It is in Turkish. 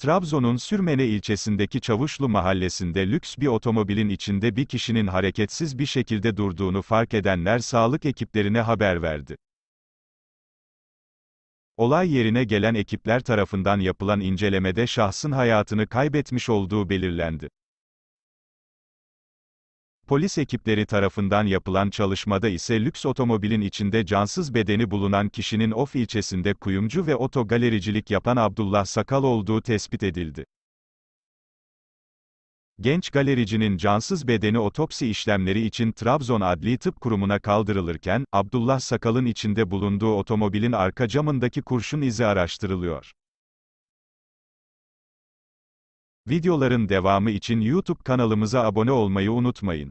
Trabzon'un Sürmene ilçesindeki Çavuşlu mahallesinde lüks bir otomobilin içinde bir kişinin hareketsiz bir şekilde durduğunu fark edenler sağlık ekiplerine haber verdi. Olay yerine gelen ekipler tarafından yapılan incelemede şahsın hayatını kaybetmiş olduğu belirlendi. Polis ekipleri tarafından yapılan çalışmada ise lüks otomobilin içinde cansız bedeni bulunan kişinin Of ilçesinde kuyumcu ve otogalericilik yapan Abdullah Sakal olduğu tespit edildi. Genç galericinin cansız bedeni otopsi işlemleri için Trabzon Adli Tıp Kurumu'na kaldırılırken, Abdullah Sakal'ın içinde bulunduğu otomobilin arka camındaki kurşun izi araştırılıyor. Videoların devamı için YouTube kanalımıza abone olmayı unutmayın.